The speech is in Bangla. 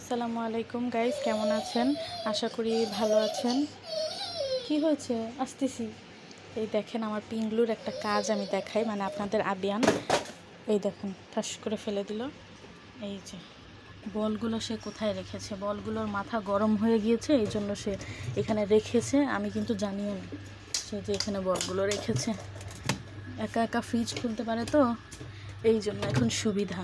আসসালামু আলাইকুম গাইস কেমন আছেন আশা করি ভালো আছেন কি হয়েছে আসতেছি এই দেখেন আমার পিঙ্গলুর একটা কাজ আমি দেখাই মানে আপনাদের আবিয়ান এই দেখেন ফাঁস করে ফেলে দিল এই যে বলগুলো সে কোথায় রেখেছে বলগুলোর মাথা গরম হয়ে গিয়েছে এই জন্য সে এখানে রেখেছে আমি কিন্তু জানিও না সে যে এখানে বলগুলো রেখেছে একা একা ফ্রিজ খুলতে পারে তো এই জন্য এখন সুবিধা